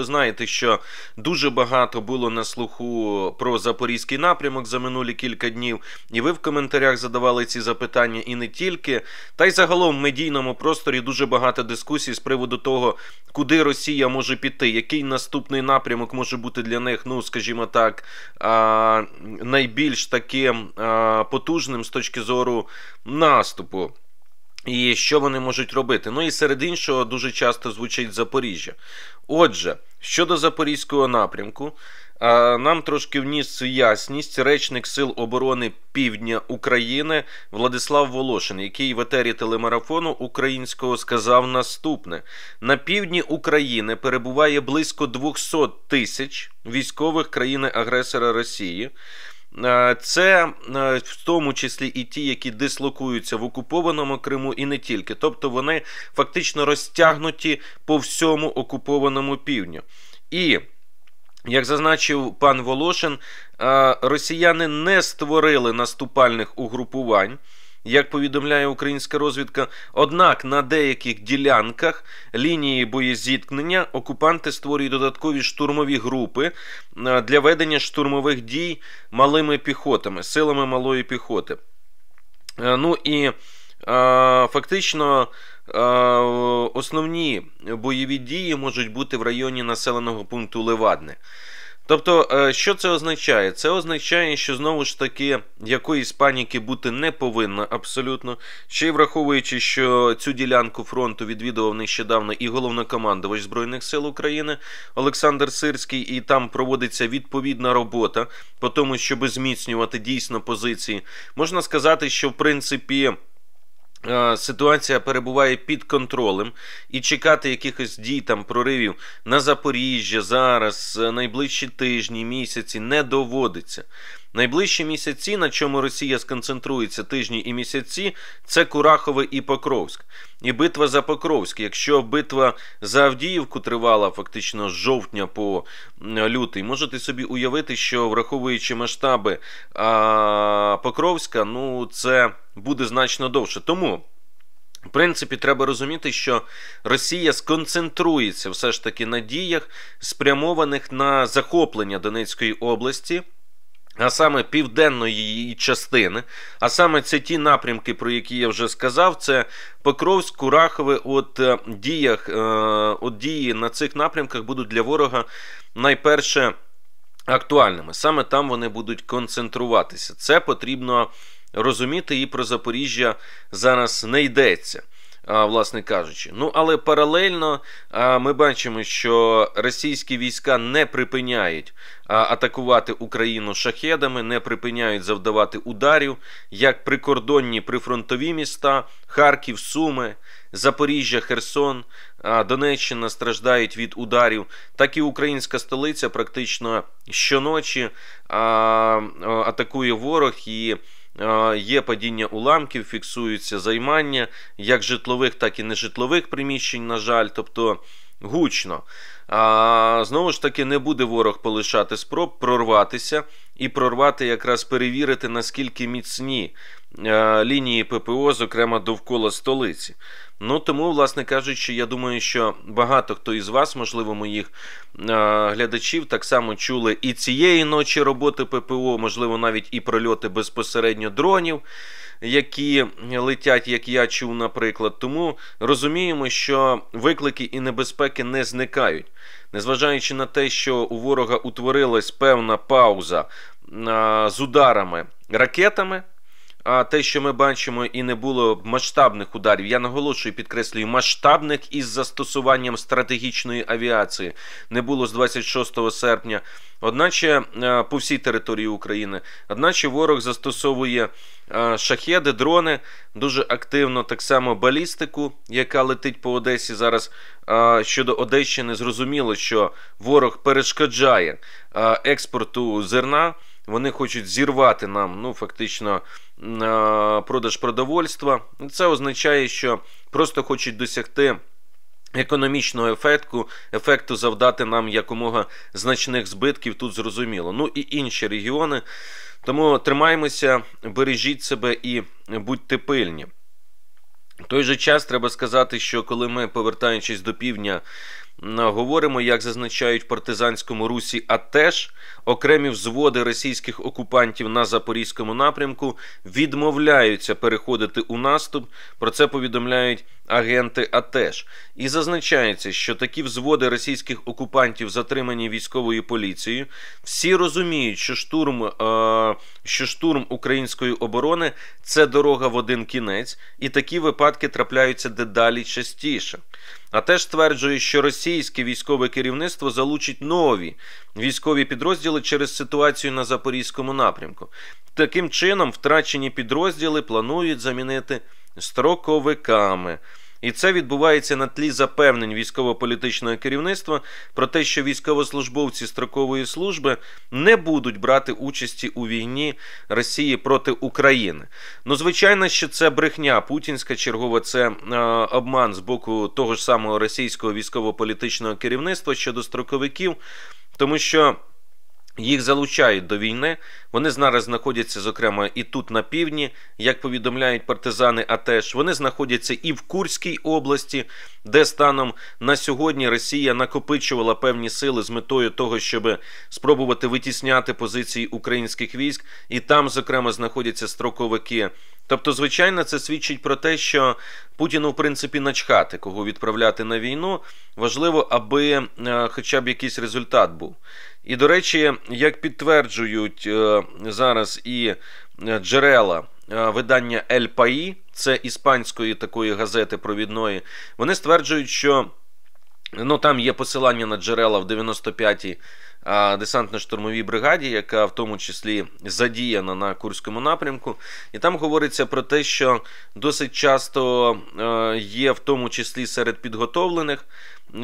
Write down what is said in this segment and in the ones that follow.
Ви знаєте, що дуже багато було на слуху про запорізький напрямок за минулі кілька днів, і ви в коментарях задавали ці запитання і не тільки. Та й загалом в медійному просторі дуже багато дискусій з приводу того, куди Росія може піти, який наступний напрямок може бути для них, ну скажімо так, найбільш таким потужним з точки зору наступу і що вони можуть робити. Ну і серед іншого дуже часто звучить Запоріжжя. Отже, щодо запорізького напрямку. Нам трошки вніс ясність речник Сил оборони Півдня України Владислав Волошин, який в етері телемарафону українського сказав наступне: на півдні України перебуває близько 200 тисяч військових країни-агресора Росії. Е, це е, в тому числі і ті, які дислокуються в окупованому Криму, і не тільки, тобто вони фактично розтягнуті по всьому окупованому півдню. І як зазначив пан Волошин, е, росіяни не створили наступальних угрупувань. Як повідомляє українська розвідка, однак на деяких ділянках лінії боєзіткнення окупанти створюють додаткові штурмові групи е, для ведення штурмових дій малими піхотами, силами малої піхоти. Е, ну і е, фактично основні бойові дії можуть бути в районі населеного пункту Левадне. Тобто, е, що це означає? Це означає, що знову ж таки якоїсь паніки бути не повинно абсолютно. Ще й враховуючи, що цю ділянку фронту відвідував нещодавно і головнокомандувач Збройних сил України Олександр Сирський, і там проводиться відповідна робота по тому, щоб зміцнювати дійсно позиції. Можна сказати, що в принципі. Е, ситуація перебуває під контролем, і чекати якихось дій там проривів на Запоріжжя зараз, е, найближчі тижні, місяці не доводиться. Найближчі місяці, на чому Росія сконцентрується тижні і місяці, це Курахове і Покровськ. І битва за Покровськ. Якщо битва за Авдіївку тривала фактично з жовтня по лютий, можете собі уявити, що враховуючи масштаби а, Покровська, ну це буде значно довше. Тому. В принципі, треба розуміти, що Росія сконцентрується все ж таки на діях, спрямованих на захоплення Донецької області а саме південної її частини, а саме це ті напрямки, про які я вже сказав, це Покровськ, Курахове, от е, діях, е, от дії на цих напрямках будуть для ворога найперше актуальними. Саме там вони будуть концентруватися. Це потрібно розуміти, і про Запоріжжя зараз не йдеться власне кажучи. Ну але паралельно ми бачимо, що російські війська не припиняють атакувати Україну шахедами, не припиняють завдавати ударів, як прикордонні прифронтові міста, Харків, Суми. Запоріжжя, Херсон, Донеччина страждають від ударів, так і українська столиця практично щоночі атакує ворог і Є падіння уламків, фіксується займання як житлових, так і нежитлових приміщень, на жаль, тобто гучно. А, Знову ж таки, не буде ворог полишати спроб прорватися і прорвати, якраз перевірити, наскільки міцні Е, лінії ППО, зокрема довкола столиці. Ну тому, власне кажучи, я думаю, що багато хто із вас, можливо, моїх е, глядачів, так само чули і цієї ночі роботи ППО, можливо, навіть і прольоти безпосередньо дронів, які летять, як я чув, наприклад. Тому розуміємо, що виклики і небезпеки не зникають. Незважаючи на те, що у ворога утворилась певна пауза е з ударами ракетами. А те, що ми бачимо, і не було масштабних ударів, я наголошую, підкреслюю масштабних із застосуванням стратегічної авіації не було з 26 серпня, одначе е, по всій території України, одначе ворог застосовує е, шахеди, дрони дуже активно, так само балістику, яка летить по Одесі зараз. Е, щодо Одещини, зрозуміло, що ворог перешкоджає експорту зерна. Вони хочуть зірвати нам ну, фактично е, продаж продовольства. Це означає, що просто хочуть досягти. Економічного ефекту ефекту завдати нам якомога значних збитків тут зрозуміло. Ну і інші регіони. Тому тримаємося, бережіть себе і будьте пильні. В той же час треба сказати, що коли ми, повертаючись до півдня, Е, говоримо, як зазначають в партизанському русі, а теж окремі взводи російських окупантів на запорізькому напрямку відмовляються переходити у наступ. Про це повідомляють агенти АТЕШ. І зазначається, що такі взводи російських окупантів затримані військовою поліцією. Всі розуміють, що штурм, е, що штурм української оборони це дорога в один кінець, і такі випадки трапляються дедалі частіше а теж стверджує, що російське військове керівництво залучить нові військові підрозділи через ситуацію на Запорізькому напрямку. Таким чином, втрачені підрозділи планують замінити строковиками. І це відбувається на тлі запевнень військово-політичного керівництва про те, що військовослужбовці строкової служби не будуть брати участі у війні Росії проти України. Ну, звичайно, що це брехня путінська чергова, це е, обман з боку того ж самого російського військово-політичного керівництва щодо строковиків, тому що. Їх залучають до війни. Вони зараз знаходяться, зокрема, і тут на півдні, як повідомляють партизани, а теж вони знаходяться і в Курській області, де станом на сьогодні Росія накопичувала певні сили з метою того, щоб спробувати витісняти позиції українських військ, і там, зокрема, знаходяться строковики Тобто, звичайно, це свідчить про те, що Путіну, в принципі, начхати, кого відправляти на війну, важливо, аби е, хоча б якийсь результат був. І, до речі, як підтверджують е, зараз і е, джерела видання Ель Паї, це іспанської такої газети провідної, вони стверджують, що. Ну, Там є посилання на джерела в 95-й десантно-штурмовій бригаді, яка в тому числі задіяна на Курському напрямку. І там говориться про те, що досить часто е, є, в тому числі серед підготовлених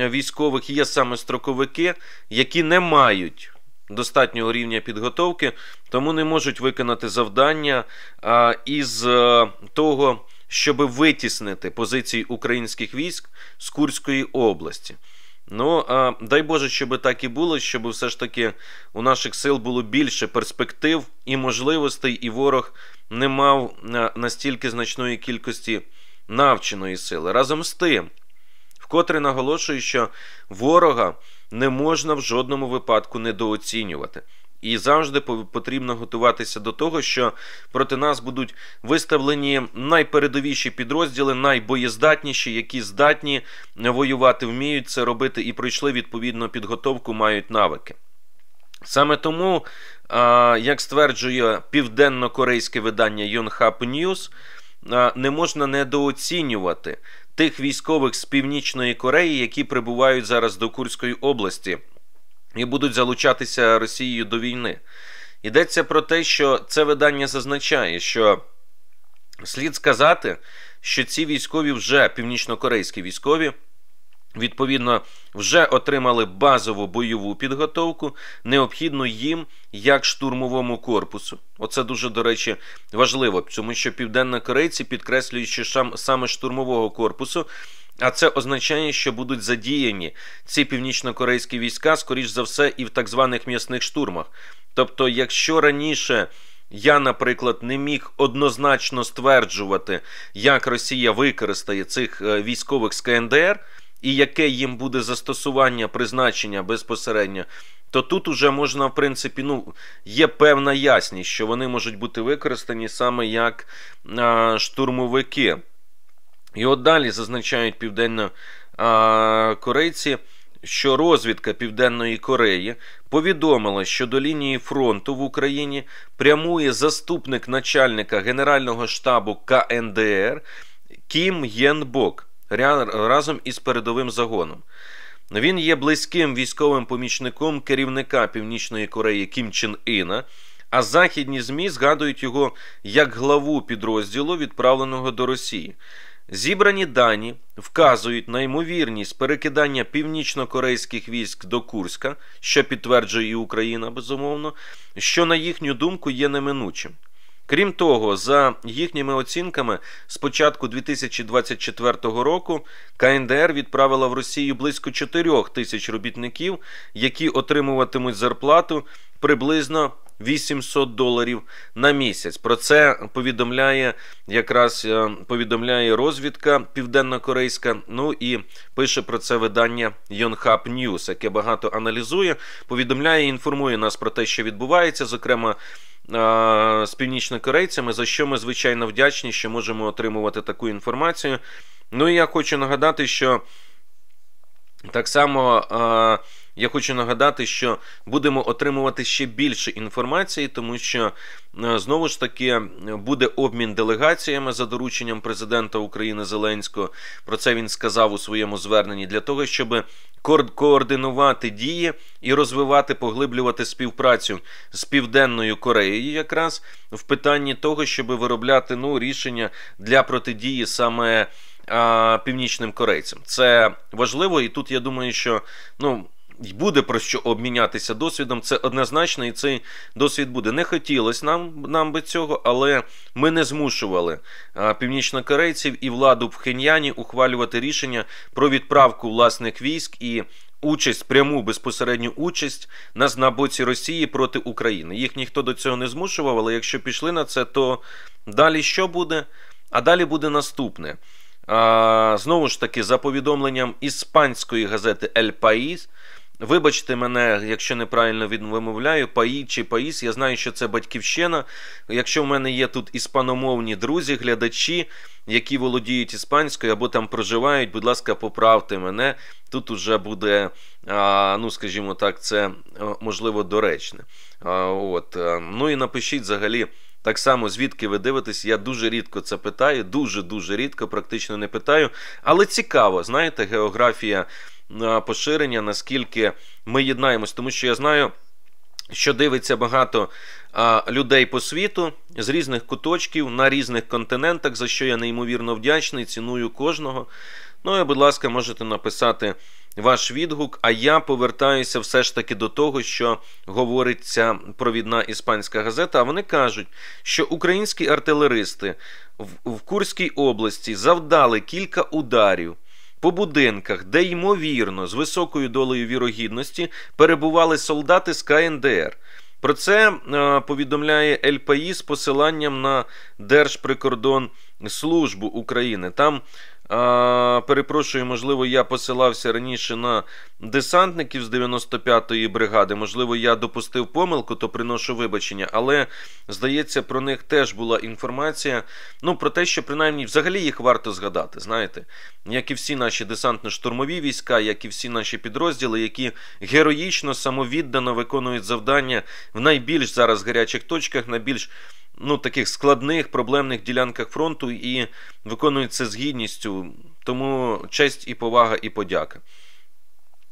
е, військових, є саме строковики, які не мають. Достатнього рівня підготовки, тому не можуть виконати завдання а, із а, е, того щоб витіснити позиції українських військ з Курської області. Ну а дай Боже, щоб так і було, щоб все ж таки у наших сил було більше перспектив і можливостей, і ворог не мав е, настільки значної кількості навченої сили. Разом з тим, вкотре наголошую, що ворога не можна в жодному випадку недооцінювати. І завжди потрібно готуватися до того, що проти нас будуть виставлені найпередовіші підрозділи, найбоєздатніші, які здатні воювати, вміють це робити і пройшли відповідну підготовку, мають навики. Саме тому, як стверджує південно-корейське видання Yonhap News, не можна недооцінювати тих військових з північної Кореї, які прибувають зараз до Курської області і будуть залучатися Росією до війни. Йдеться про те, що це видання зазначає, що слід сказати, що ці військові вже північнокорейські військові. Відповідно, вже отримали базову бойову підготовку, необхідну їм як штурмовому корпусу. Оце дуже, до речі, важливо, тому що південнокорейці підкреслюють, що саме штурмового корпусу, а це означає, що будуть задіяні ці північнокорейські війська, скоріш за все, і в так званих м'ясних штурмах. Тобто, якщо раніше. Я, наприклад, не міг однозначно стверджувати, як Росія використає цих е, військових з КНДР і яке їм буде застосування призначення безпосередньо, то тут уже можна, в принципі, ну, є певна ясність, що вони можуть бути використані саме як а, штурмовики. І от далі зазначають південно корейці. Що розвідка Південної Кореї повідомила, що до лінії фронту в Україні прямує заступник начальника Генерального штабу КНДР Кім Єнбок разом із передовим загоном. Він є близьким військовим помічником керівника Північної Кореї Кім Чен Іна, а західні ЗМІ згадують його як главу підрозділу, відправленого до Росії. Зібрані дані вказують на ймовірність перекидання північнокорейських військ до Курська, що підтверджує і Україна, безумовно, що на їхню думку є неминучим. Крім того, за їхніми оцінками, з початку 2024 року КНДР відправила в Росію близько 4 тисяч робітників, які отримуватимуть зарплату приблизно 800 доларів на місяць. Про це повідомляє якраз е, повідомляє розвідка південно-корейська. Ну і пише про це видання Yonhap News, яке багато аналізує, повідомляє, і інформує нас про те, що відбувається, зокрема з північнокорейцями, за що ми звичайно вдячні, що можемо отримувати таку інформацію. Ну і я хочу нагадати, що так само я хочу нагадати, що будемо отримувати ще більше інформації, тому що е, знову ж таки е, буде обмін делегаціями за дорученням президента України Зеленського. Про це він сказав у своєму зверненні для того, щоб координувати дії і розвивати, поглиблювати співпрацю з південною Кореєю, якраз в питанні того, щоб виробляти ну рішення для протидії саме північним корейцям. Це важливо, і тут я думаю, що ну. І буде про що обмінятися досвідом. Це однозначно, і цей досвід буде. Не хотілося нам нам би цього, але ми не змушували північнокорейців і владу в Пхеньяні ухвалювати рішення про відправку власних військ і. Участь пряму безпосередню участь нас на боці Росії проти України. Їх ніхто до цього не змушував, але якщо пішли на це, то далі що буде? А далі буде наступне. А, Знову ж таки, за повідомленням іспанської газети Ель Паїс. Вибачте мене, якщо неправильно вимовляю, паї чи паїс. Я знаю, що це батьківщина. Якщо в мене є тут іспаномовні друзі, глядачі, які володіють іспанською або там проживають, будь ласка, поправте мене. Тут уже буде, ну скажімо так, це е, можливо доречне. От е, ну і напишіть взагалі. Так само, звідки ви дивитесь, я дуже рідко це питаю, дуже-дуже рідко, практично не питаю. Але цікаво, знаєте, географія поширення, наскільки ми єднаємось, тому що я знаю. Що дивиться багато людей по світу з різних куточків на різних континентах, за що я неймовірно вдячний, ціную кожного. Ну і, будь ласка, можете написати ваш відгук. А я повертаюся все ж таки до того, що говориться провідна іспанська газета. А вони кажуть, що українські артилеристи в, в Курській області завдали кілька ударів. По будинках, де ймовірно, з високою долею вірогідності перебували солдати з КНДР. Про це е, повідомляє ЕЛЬПАІ з посиланням на Держприкордонслужбу України. Там а, Перепрошую, можливо, я посилався раніше на десантників з 95-ї бригади. Можливо, я допустив помилку, то приношу вибачення. Але здається, про них теж була інформація. Ну, про те, що принаймні взагалі їх варто згадати. Знаєте, як і всі наші десантно-штурмові війська, як і всі наші підрозділи, які героїчно самовіддано виконують завдання в найбільш зараз гарячих точках, на більш ну, таких складних проблемних ділянках фронту і виконують це з гідністю. Тому честь і повага, і подяка.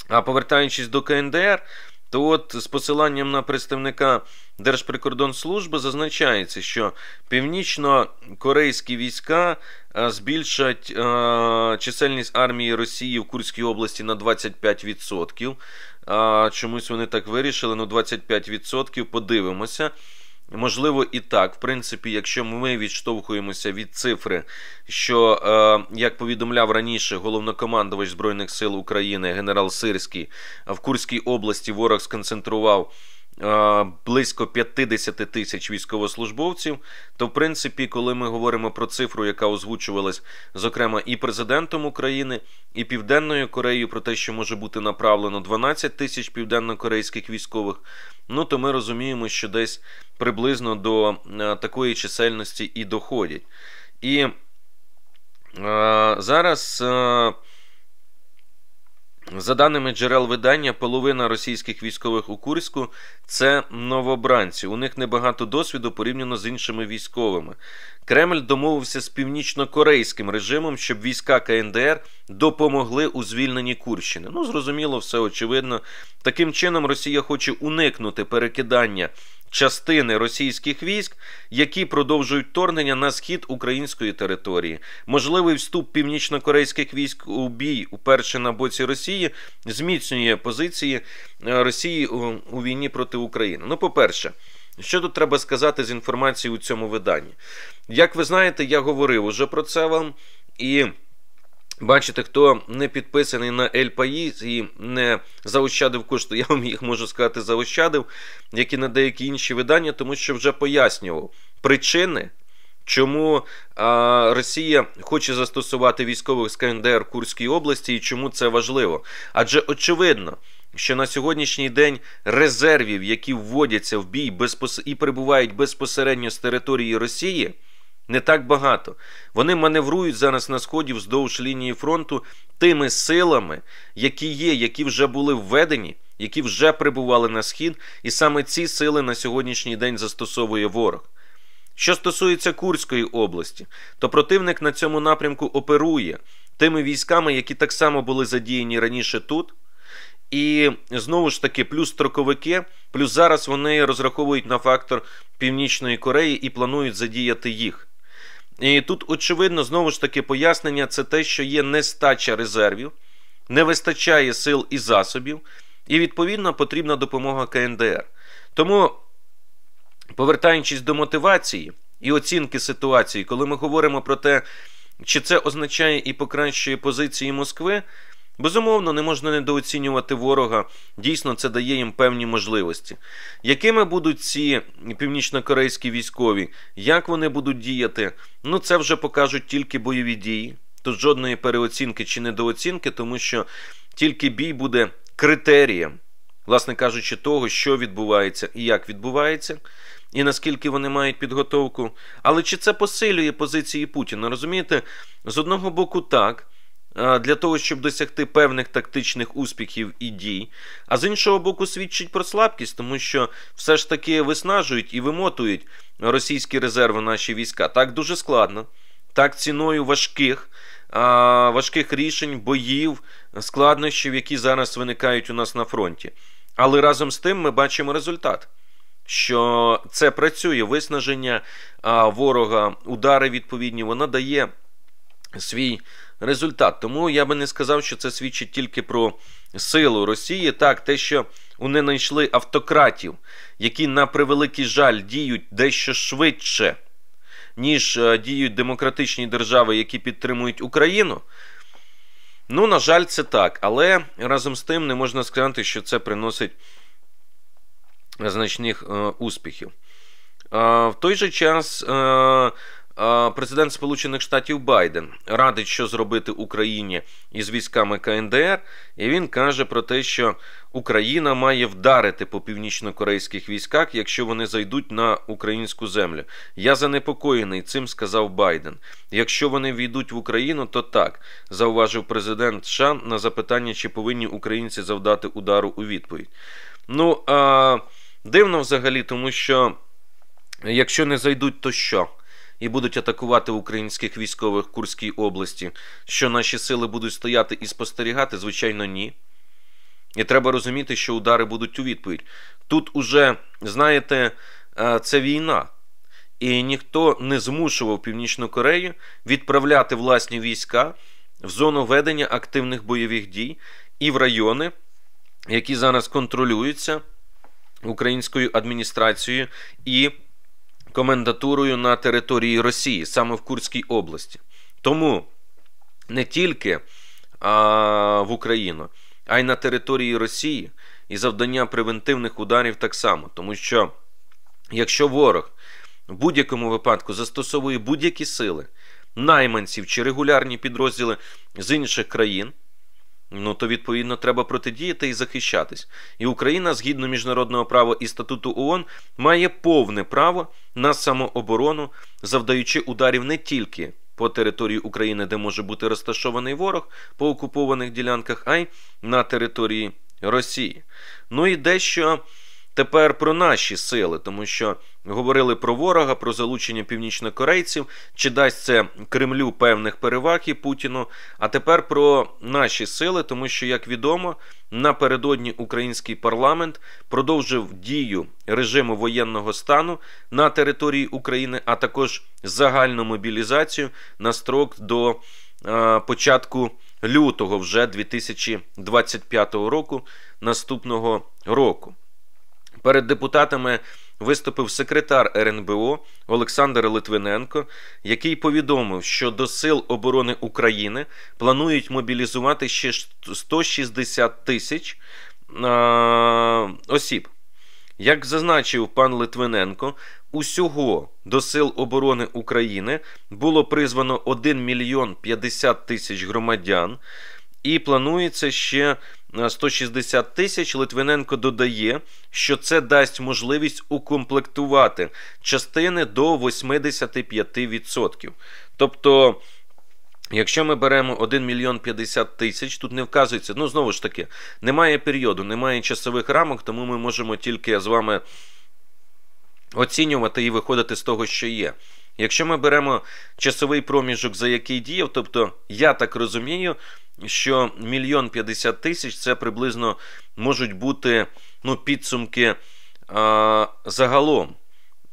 А повертаючись до КНДР, то от з посиланням на представника Держприкордонслужби зазначається, що північно-корейські війська е, збільшать е, чисельність армії Росії в Курській області на 25%. А чомусь вони так вирішили, ну 25%, подивимося. Можливо, і так, в принципі, якщо ми відштовхуємося від цифри, що, е, як повідомляв раніше головнокомандувач Збройних сил України генерал Сирський, в Курській області ворог сконцентрував. Е, близько 50 тисяч військовослужбовців. То, в принципі, коли ми говоримо про цифру, яка озвучувалась, зокрема, і президентом України, і Південною Кореєю, про те, що може бути направлено 12 тисяч південнокорейських військових, ну то ми розуміємо, що десь приблизно до е, такої чисельності і доходять. І е, зараз. Е, за даними джерел видання, половина російських військових у Курську це новобранці. У них небагато досвіду порівняно з іншими військовими. Кремль домовився з північно-корейським режимом, щоб війська КНДР допомогли у звільненні Курщини. Ну зрозуміло, все очевидно. Таким чином Росія хоче уникнути перекидання частини російських військ, які продовжують вторгнення на схід української території. Можливий вступ північно-корейських військ у бій уперше на боці Росії зміцнює позиції е, Росії у війні проти України. Ну, по перше. Що тут треба сказати з інформації у цьому виданні? Як ви знаєте, я говорив уже про це вам і. Бачите, хто не підписаний на Ельпаї і не заощадив кошти, я вам їх можу сказати, заощадив, як і на деякі інші видання, тому що вже пояснював причини, чому а, Росія хоче застосувати військових з КНДР в Курській області і чому це важливо. Адже очевидно, що на сьогоднішній день резервів, які вводяться в бій безпос... і прибувають безпосередньо з території Росії. Не так багато. Вони маневрують зараз на сході вздовж лінії фронту тими силами, які є, які вже були введені, які вже прибували на схід, і саме ці сили на сьогоднішній день застосовує ворог. Що стосується Курської області, то противник на цьому напрямку оперує тими військами, які так само були задіяні раніше тут. І знову ж таки, плюс строковики, плюс зараз вони розраховують на фактор Північної Кореї і планують задіяти їх. І тут, очевидно, знову ж таки пояснення це те, що є нестача резервів, не вистачає сил і засобів, і відповідно потрібна допомога КНДР. Тому, повертаючись до мотивації і оцінки ситуації, коли ми говоримо про те, чи це означає і покращує позиції Москви, Безумовно, не можна недооцінювати ворога. Дійсно, це дає їм певні можливості. Якими будуть ці північнокорейські військові, як вони будуть діяти? Ну це вже покажуть тільки бойові дії. Тут жодної переоцінки чи недооцінки, тому що тільки бій буде критерієм, власне кажучи, того, що відбувається і як відбувається. І наскільки вони мають підготовку, але чи це посилює позиції Путіна? Розумієте, з одного боку, так, для того, щоб досягти певних тактичних успіхів і дій, а з іншого боку, свідчить про слабкість, тому що все ж таки виснажують і вимотують російські резерви наші війська. Так дуже складно, так ціною важких. Важких рішень, боїв, складнощів, які зараз виникають у нас на фронті. Але разом з тим ми бачимо результат, що це працює виснаження ворога, удари відповідні, вона дає свій результат. Тому я би не сказав, що це свідчить тільки про силу Росії. Так, те, що вони знайшли автократів, які на превеликий жаль діють дещо швидше, ніж е, діють демократичні держави, які підтримують Україну. Ну, на жаль, це так. Але разом з тим не можна сказати, що це приносить значних е, успіхів. Е, в той же час е, Президент Сполучених Штатів Байден радить, що зробити Україні із військами КНДР, і він каже про те, що Україна має вдарити по північнокорейських військах, якщо вони зайдуть на українську землю. Я занепокоєний цим сказав Байден. Якщо вони війдуть в Україну, то так зауважив президент США на запитання, чи повинні українці завдати удару у відповідь. Ну а дивно взагалі, тому що якщо не зайдуть, то що? і будуть атакувати українських військових в Курській області, що наші сили будуть стояти і спостерігати, звичайно, ні. І треба розуміти, що удари будуть у відповідь. Тут уже, знаєте, е, це війна. І ніхто не змушував Північну Корею відправляти власні війська в зону ведення активних бойових дій і в райони, які зараз контролюються українською адміністрацією і комендатурою на території Росії, саме в Курській області. Тому не тільки а, в Україну, а й на території Росії і завдання превентивних ударів так само. Тому що якщо ворог в будь-якому випадку застосовує будь-які сили, найманців чи регулярні підрозділи з інших країн. Ну то відповідно треба протидіяти і захищатись. І Україна, згідно міжнародного права і статуту ООН, має повне право на самооборону, завдаючи ударів не тільки по території України, де може бути розташований ворог по окупованих ділянках, а й на території Росії. Ну і дещо. Тепер про наші сили, тому що говорили про ворога, про залучення північнокорейців, чи дасть це Кремлю певних переваг і Путіну. А тепер про наші сили, тому що, як відомо, напередодні український парламент продовжив дію режиму воєнного стану на території України, а також загальну мобілізацію на строк до е, початку. Лютого вже 2025 року наступного року. Перед депутатами виступив секретар РНБО Олександр Литвиненко, який повідомив, що до Сил оборони України планують мобілізувати ще 160 тисяч е осіб. Як зазначив пан Литвиненко, усього до Сил оборони України було призвано 1 мільйон 50 тисяч громадян, і планується ще 160 е, тисяч Литвиненко додає, що це дасть можливість укомплектувати частини до 85%. Тобто. Якщо ми беремо 1 мільйон 50 тисяч, тут не вказується. Ну, знову ж таки, немає періоду, немає часових рамок, тому ми можемо тільки з вами оцінювати і виходити з того, що є. Якщо ми беремо часовий проміжок, за який діяв, тобто, я так розумію, що мільйон п'ятдесят тисяч це приблизно можуть бути ну, підсумки а, загалом,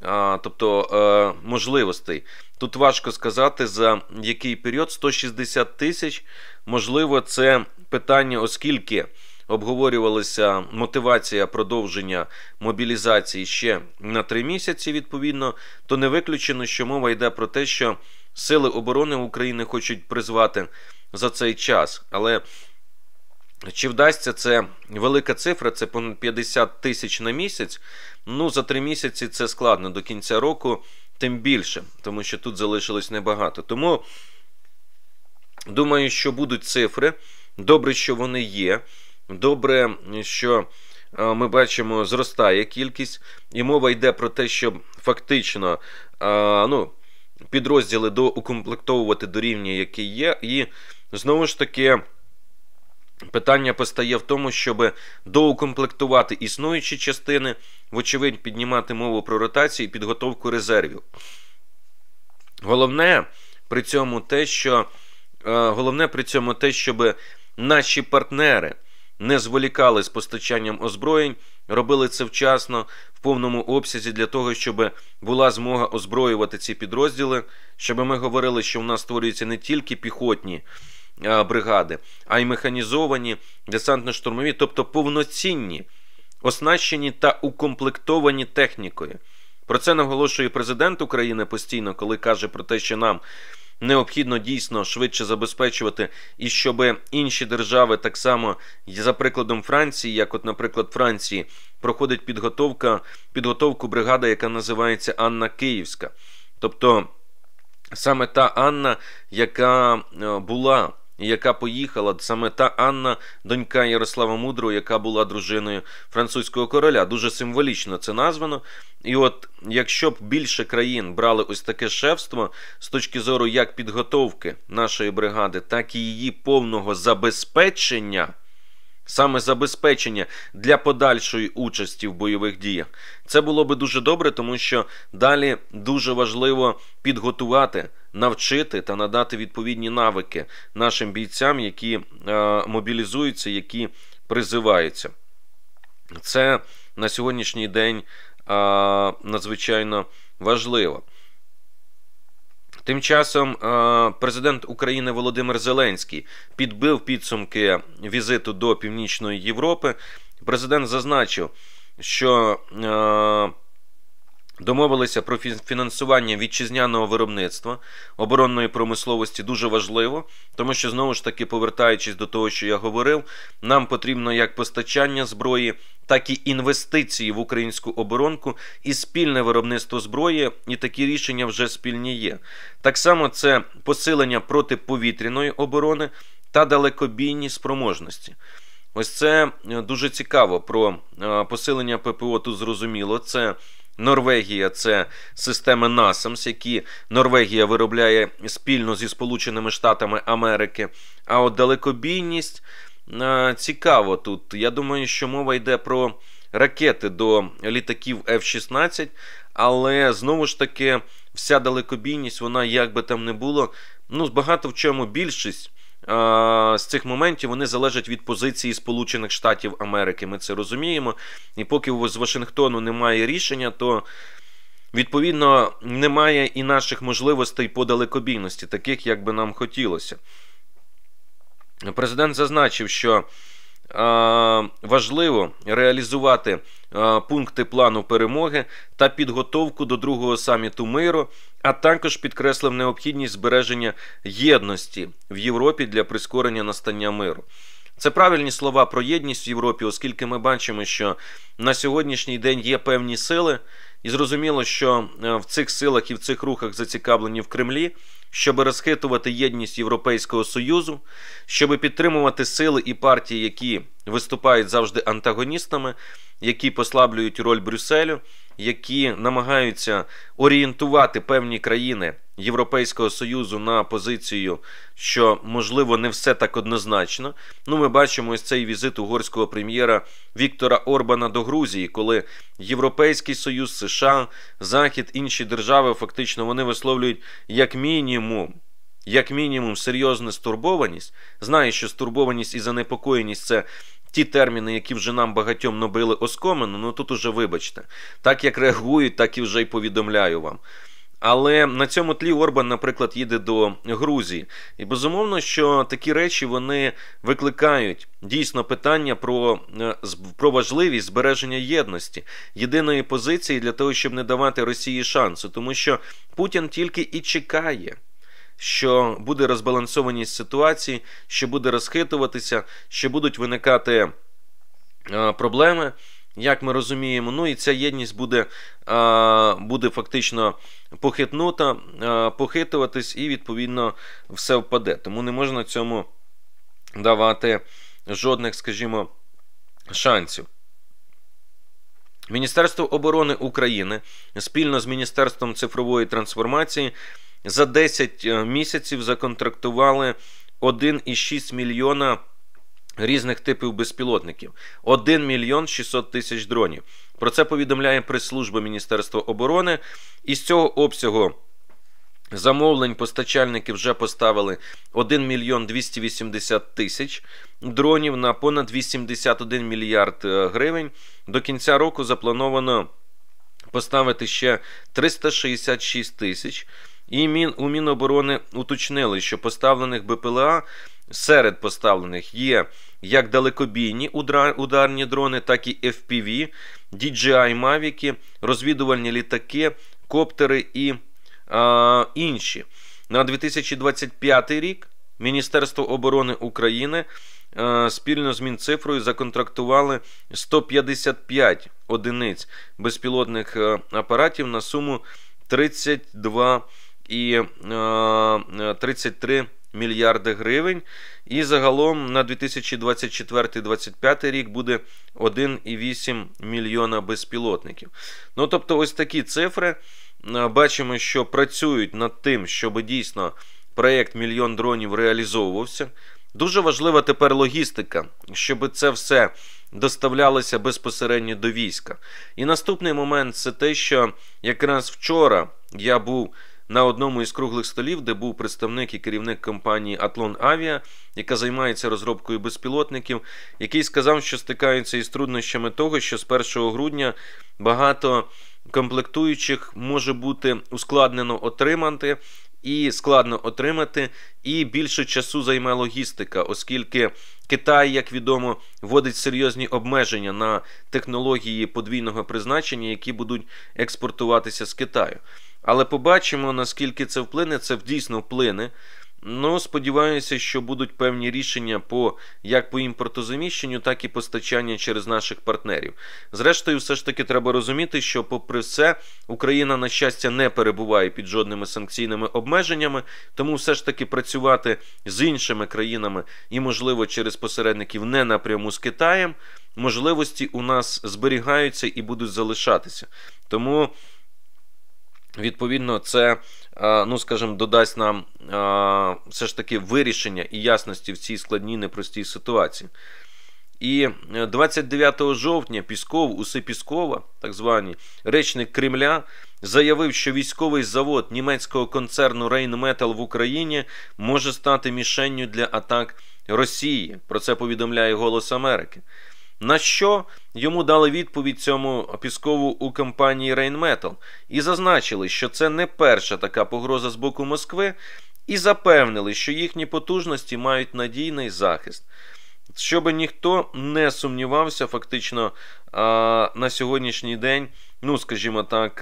а, тобто а, е, можливостей. Тут важко сказати, за який період 160 тисяч. Можливо, це питання, оскільки обговорювалася мотивація продовження мобілізації ще на три місяці, відповідно, то не виключено, що мова йде про те, що Сили оборони України хочуть призвати за цей час. Але чи вдасться це велика цифра? Це понад 50 тисяч на місяць. Ну за три місяці це складно до кінця року, тим більше, тому що тут залишилось небагато. Тому думаю, що будуть цифри. Добре, що вони є. Добре, що е, ми бачимо, зростає кількість, і мова йде про те, щоб фактично е, ну, підрозділи доукомплектовувати до рівня, який є, і Знову ж таки, питання постає в тому, щоб доукомплектувати існуючі частини, вочевидь, піднімати мову про ротацію і підготовку резервів. Головне при цьому те, що е, головне при цьому те, щоб наші партнери не зволікали з постачанням озброєнь, робили це вчасно в повному обсязі для того, щоб була змога озброювати ці підрозділи, щоб ми говорили, що в нас створюються не тільки піхотні. Е, бригади, а й механізовані десантно-штурмові, тобто повноцінні, оснащені та укомплектовані технікою. Про це наголошує президент України постійно, коли каже про те, що нам необхідно дійсно швидше забезпечувати, і щоб інші держави, так само за прикладом Франції, як, от, наприклад, Франції, проходить підготовка, підготовку бригада, яка називається Анна Київська. Тобто саме та Анна, яка е, була яка поїхала саме та Анна, донька Ярослава Мудрого, яка була дружиною французького короля. Дуже символічно це названо. І от якщо б більше країн брали ось таке шефство з точки зору як підготовки нашої бригади, так і її повного забезпечення. Саме забезпечення для подальшої участі в бойових діях це було би дуже добре, тому що далі дуже важливо підготувати навчити та надати відповідні навики нашим бійцям, які е, мобілізуються, які призиваються. Це на сьогоднішній день е, надзвичайно важливо. Тим часом е, президент України Володимир Зеленський підбив підсумки візиту до Північної Європи. Президент зазначив, що Домовилися про фінансування вітчизняного виробництва оборонної промисловості дуже важливо, тому що знову ж таки, повертаючись до того, що я говорив, нам потрібно як постачання зброї, так і інвестиції в українську оборонку і спільне виробництво зброї, і такі рішення вже спільні є. Так само це посилення протиповітряної оборони та далекобійні спроможності. Ось це е, дуже цікаво про е, посилення ППО. Тут зрозуміло. Це Норвегія це системи NASAMS, які Норвегія виробляє спільно зі Сполученими Штатами Америки. А от далекобійність цікаво тут. Я думаю, що мова йде про ракети до літаків F-16, але знову ж таки вся далекобійність, вона як би там не було. Ну, багато в чому більшість з цих моментів вони залежать від позиції Сполучених Штатів Америки. Ми це розуміємо. І поки з Вашингтону немає рішення, то відповідно немає і наших можливостей по далекобійності, таких як би нам хотілося. Президент зазначив, що важливо реалізувати пункти плану перемоги та підготовку до другого саміту миру, а також підкреслив необхідність збереження єдності в Європі для прискорення настання миру. Це правильні слова про єдність в Європі, оскільки ми бачимо, що на сьогоднішній день є певні сили, і зрозуміло, що е, в цих силах і в цих рухах зацікавлені в Кремлі, щоб розхитувати єдність Європейського Союзу, щоб підтримувати сили і партії, які виступають завжди антагоністами, які послаблюють роль Брюсселю, які намагаються орієнтувати певні країни. Європейського союзу на позицію, що можливо не все так однозначно. Ну, ми бачимо ось цей візит угорського прем'єра Віктора Орбана до Грузії, коли Європейський Союз, США, Захід, інші держави фактично вони висловлюють як мінімум. Як мінімум, серйозна стурбованість. Знаю, що стурбованість і занепокоєність це ті терміни, які вже нам багатьом набили оскомину, ну тут уже вибачте. Так як реагують, так і вже й повідомляю вам. Але на цьому тлі Орбан, наприклад, їде до Грузії, і безумовно, що такі речі вони викликають дійсно питання про е, про важливість збереження єдності, єдиної позиції для того, щоб не давати Росії шансу, тому що Путін тільки і чекає. Що буде розбалансованість ситуації, що буде розхитуватися, що будуть виникати е, проблеми, як ми розуміємо, ну і ця єдність буде буде фактично похитнута, похитуватись, і, відповідно, все впаде. Тому не можна цьому давати жодних, скажімо, шансів. Міністерство оборони України спільно з Міністерством цифрової трансформації за 10 е, місяців законтрактували 1,6 мільйона різних типів безпілотників 1 мільйон 600 тисяч дронів. Про це повідомляє прес-служба Міністерства оборони. Із цього обсягу замовлень постачальники вже поставили 1 мільйон 280 тисяч дронів на понад 81 мільярд е, гривень. До кінця року заплановано поставити ще 366 тисяч. І у Міноборони уточнили, що поставлених БПЛА Серед поставлених є як далекобійні ударні дрони, так і FPV, DJI Mavic, розвідувальні літаки, коптери і а, інші. На 2025 рік Міністерство оборони України а, спільно з Мінцифрою законтрактували 155 одиниць безпілотних е, апаратів на суму 32 і а, е, 33 е, мільярди гривень. І загалом на 2024-2025 рік буде 1,8 мільйона безпілотників. Ну тобто, ось такі цифри. Бачимо, що працюють над тим, щоб дійсно проєкт мільйон дронів реалізовувався. Дуже важлива тепер логістика, щоб це все доставлялося безпосередньо до війська. І наступний момент це те, що якраз вчора я був на одному із круглих столів, де був представник і керівник компанії Атлон Авіа, яка займається розробкою безпілотників, який сказав, що стикається із труднощами того, що з 1 грудня багато комплектуючих може бути ускладнено отримати. І складно отримати, і більше часу займе логістика, оскільки Китай, як відомо, вводить серйозні обмеження на технології подвійного призначення, які будуть експортуватися з Китаю. Але побачимо, наскільки це вплине, це дійсно вплине. Ну, сподіваюся, що будуть певні рішення по як по імпортозаміщенню, так і постачання через наших партнерів. Зрештою, все ж таки, треба розуміти, що, попри все, Україна, на щастя, не перебуває під жодними санкційними обмеженнями, тому все ж таки працювати з іншими країнами і, можливо, через посередників не напряму з Китаєм. Можливості у нас зберігаються і будуть залишатися. Тому. Відповідно, це, е, ну скажімо, додасть нам е, все ж таки вирішення і ясності в цій складній непростій ситуації. І 29 е, жовтня Пісков, уси Піскова, так звані, речник Кремля, заявив, що військовий завод німецького концерну Рейнметал в Україні може стати мішенню для атак Росії. Про це повідомляє Голос Америки. На що йому дали відповідь цьому піскову у компанії Рейнметал і зазначили, що це не перша така погроза з боку Москви, і запевнили, що їхні потужності мають надійний захист. Щоб ніхто не сумнівався, фактично на сьогоднішній день, ну, скажімо так,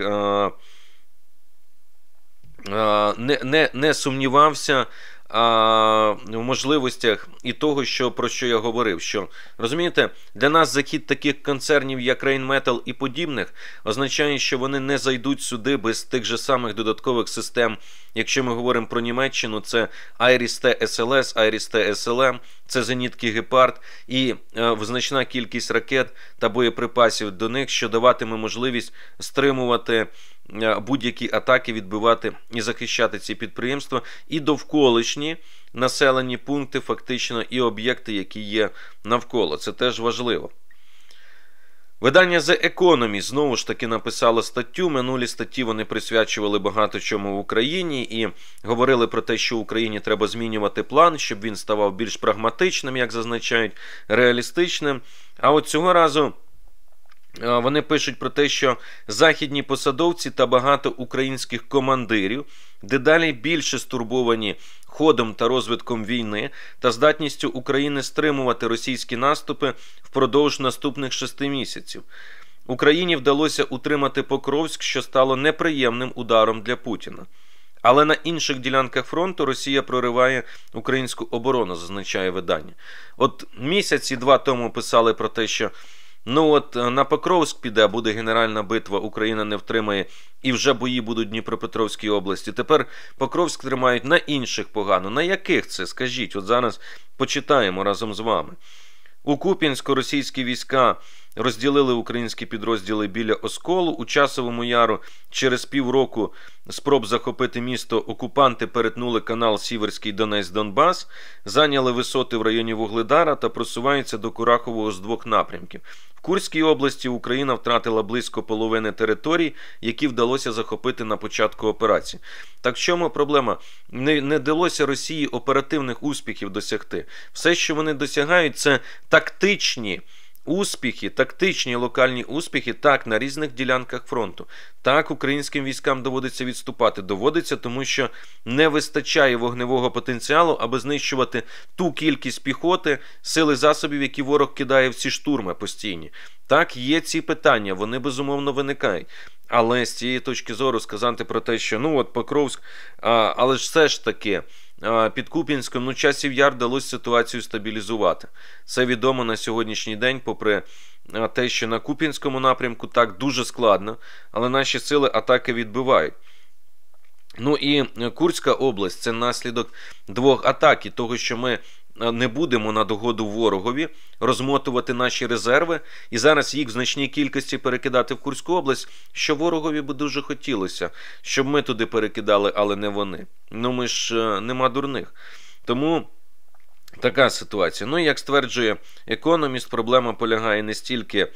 не, не, не сумнівався а, в можливостях і того, що про що я говорив. Що розумієте, для нас захід таких концернів, як Rain Metal і подібних, означає, що вони не зайдуть сюди без тих же самих додаткових систем. Якщо ми говоримо про Німеччину, це Iris T SLS, Iris T SLM, це зенітки Гепард і е, значна кількість ракет та боєприпасів до них, що даватиме можливість стримувати. Е, будь-які атаки відбивати і захищати ці підприємства, і довколишні населені пункти, фактично, і об'єкти, які є навколо. Це теж важливо. Видання The Economist знову ж таки написало статтю. Минулі статті вони присвячували багато чому в Україні і говорили про те, що Україні треба змінювати план, щоб він ставав більш прагматичним, як зазначають, реалістичним. А от цього разу. Е, вони пишуть про те, що західні посадовці та багато українських командирів дедалі більше стурбовані ходом та розвитком війни та здатністю України стримувати російські наступи впродовж наступних шести місяців. Україні вдалося утримати Покровськ, що стало неприємним ударом для Путіна. Але на інших ділянках фронту Росія прориває українську оборону, зазначає видання. От місяці два тому писали про те, що Ну от е, на Покровськ піде, буде генеральна битва, Україна не втримає, і вже бої будуть в Дніпропетровській області. Тепер Покровськ тримають на інших погано. На яких це? Скажіть? От зараз почитаємо разом з вами. У Купінську російські війська розділили українські підрозділи біля Осколу у Часовому Яру. Через півроку спроб захопити місто окупанти перетнули канал Сіверський Донець-Донбас, зайняли висоти в районі Вугледара та просуваються до Курахового з двох напрямків. В Курській області Україна втратила близько половини територій, які вдалося захопити на початку операції. Так в чому проблема? Не не далося Росії оперативних успіхів досягти. Все, що вони досягають, це тактичні. Успіхи, тактичні локальні успіхи, так на різних ділянках фронту. Так українським військам доводиться відступати. Доводиться, тому що не вистачає вогневого потенціалу, аби знищувати ту кількість піхоти, сили засобів, які ворог кидає в ці штурми постійні. Так, є ці питання, вони безумовно виникають. Але з цієї точки зору сказати про те, що ну от Покровськ, а, але ж все ж таки під Куп'янськом, ну часів яр вдалося ситуацію стабілізувати. Це відомо на сьогоднішній день, попри те, що на Куп'янському напрямку так дуже складно, але наші сили атаки відбивають. Ну і Курська область це наслідок двох атак і того, що ми не будемо на догоду ворогові розмотувати наші резерви і зараз їх в значній кількості перекидати в Курську область, що ворогові би дуже хотілося, щоб ми туди перекидали, але не вони. Ну ми ж е, нема дурних. Тому. Така ситуація. Ну, як стверджує економіст, проблема полягає не стільки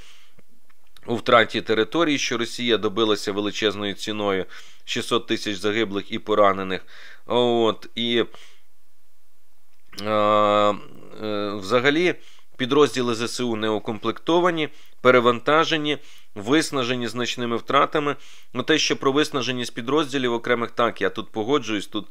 у втраті території, що Росія добилася величезною ціною 600 тисяч загиблих і поранених. От, і Е, е, взагалі, підрозділи ЗСУ не укомплектовані, перевантажені, виснажені значними втратами. Ну, те, що про виснаженість підрозділів окремих так, я тут погоджуюсь, тут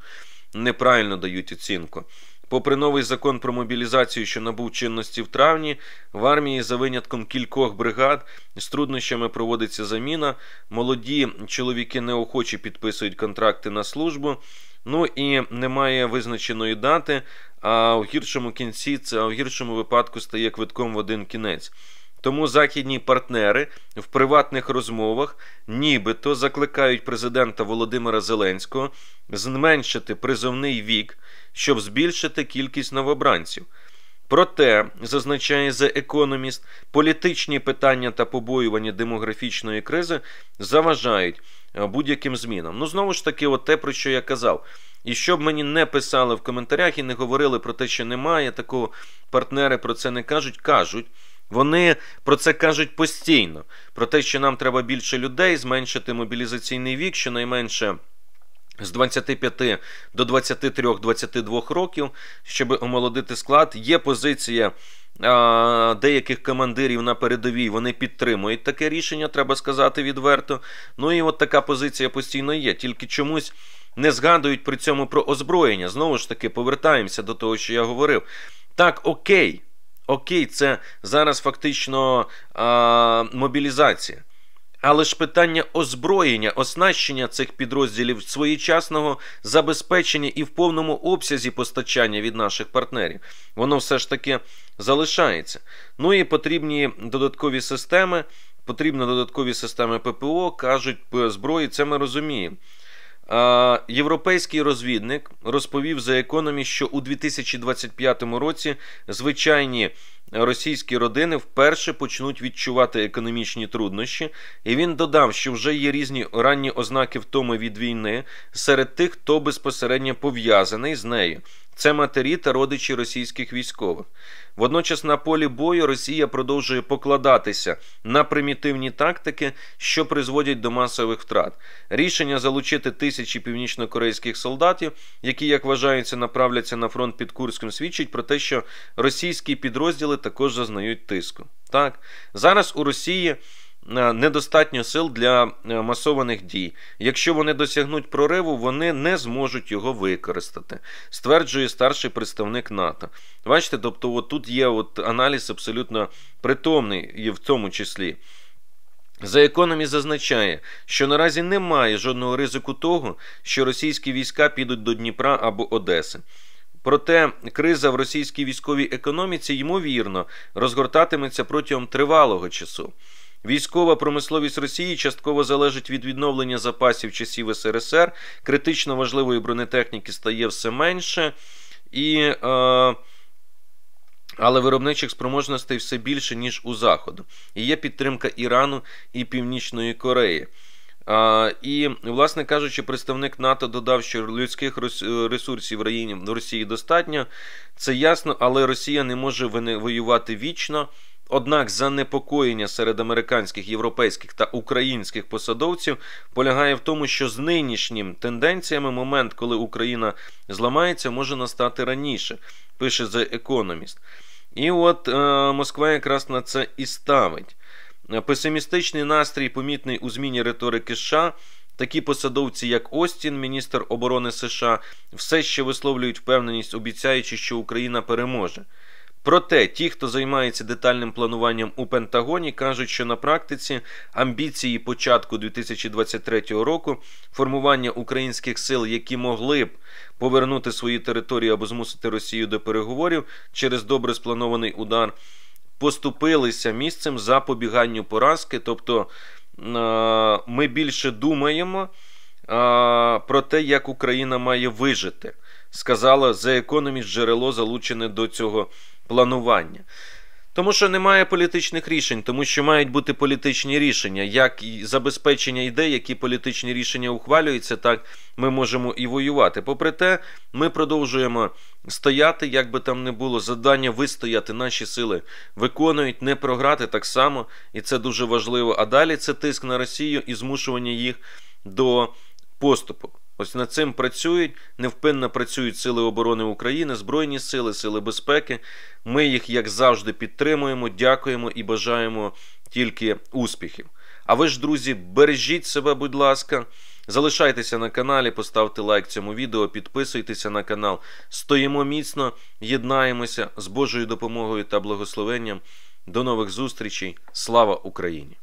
неправильно дають оцінку. Попри новий закон про мобілізацію, що набув чинності в травні, в армії за винятком кількох бригад з труднощами проводиться заміна. Молоді чоловіки неохоче підписують контракти на службу. Ну і немає визначеної дати. А в гіршому кінці це а в гіршому випадку стає квитком в один кінець. Тому західні партнери в приватних розмовах нібито закликають президента Володимира Зеленського зменшити призовний вік, щоб збільшити кількість новобранців. Проте, зазначає The Economist, політичні питання та побоювання демографічної кризи заважають е, будь-яким змінам. Ну, знову ж таки, от те, про що я казав. І щоб мені не писали в коментарях і не говорили про те, що немає такого, партнери про це не кажуть, кажуть. Вони про це кажуть постійно: про те, що нам треба більше людей, зменшити мобілізаційний вік, щонайменше. З 25 до 23-22 років, щоб омолодити склад, є позиція деяких командирів на передовій. Вони підтримують таке рішення, треба сказати відверто. Ну і от така позиція постійно є. Тільки чомусь не згадують при цьому про озброєння. Знову ж таки, повертаємося до того, що я говорив. Так, окей, Окей, це зараз фактично а, мобілізація. Але ж питання озброєння, оснащення цих підрозділів своєчасного забезпечення і в повному обсязі постачання від наших партнерів, воно все ж таки залишається. Ну і потрібні додаткові системи, потрібні додаткові системи ППО, кажуть, зброї, це ми розуміємо. Європейський розвідник розповів за економі, що у 2025 році звичайні російські родини вперше почнуть відчувати економічні труднощі, і він додав, що вже є різні ранні ознаки втоми від війни серед тих, хто безпосередньо пов'язаний з нею. Це матері та родичі російських військових. Водночас на полі бою Росія продовжує покладатися на примітивні тактики, що призводять до масових втрат. Рішення залучити тисячі північнокорейських солдатів, які, як вважається, направляться на фронт під Курським. свідчить про те, що російські підрозділи також зазнають тиску. Так зараз у Росії. Е, недостатньо сил для е, масованих дій. Якщо вони досягнуть прориву, вони не зможуть його використати, стверджує старший представник НАТО. Бачите, тобто, от тут є от аналіз абсолютно притомний і в тому числі. За економі зазначає, що наразі немає жодного ризику того, що російські війська підуть до Дніпра або Одеси. Проте криза в російській військовій економіці ймовірно розгортатиметься протягом тривалого часу. Військова промисловість Росії частково залежить від відновлення запасів часів СРСР. Критично важливої бронетехніки стає все менше, і, е, але виробничих спроможностей все більше, ніж у Заходу. І є підтримка Ірану і Північної Кореї. А, е, і, власне кажучи, представник НАТО додав, що людських е, ресурсів в, Раїні, в Росії достатньо. Це ясно, але Росія не може воювати вічно. Однак занепокоєння серед американських, європейських та українських посадовців полягає в тому, що з нинішнім тенденціями момент, коли Україна зламається, може настати раніше, пише The Economist. І от е, Москва якраз на це і ставить. Песимістичний настрій, помітний у зміні риторики США. Такі посадовці, як Остін, міністр оборони США, все ще висловлюють впевненість, обіцяючи, що Україна переможе. Проте ті, хто займається детальним плануванням у Пентагоні, кажуть, що на практиці амбіції початку 2023 року формування українських сил, які могли б повернути свої території або змусити Росію до переговорів через добре спланований удар, поступилися місцем запобіганню поразки. Тобто ми більше думаємо про те, як Україна має вижити, сказала The Economist джерело залучене до цього планування. Тому що немає політичних рішень, тому що мають бути політичні рішення, як і забезпечення ідей, які політичні рішення ухвалюються, так ми можемо і воювати. Попри те, ми продовжуємо стояти, як би там не було. Завдання вистояти наші сили виконують, не програти так само, і це дуже важливо. А далі це тиск на Росію і змушування їх до поступу. Ось над цим працюють, невпинно працюють Сили оборони України, Збройні сили, сили безпеки. Ми їх, як завжди, підтримуємо, дякуємо і бажаємо тільки успіхів. А ви ж, друзі, бережіть себе, будь ласка, залишайтеся на каналі, поставте лайк цьому відео, підписуйтеся на канал. Стоїмо міцно, єднаємося з Божою допомогою та благословенням. До нових зустрічей. Слава Україні!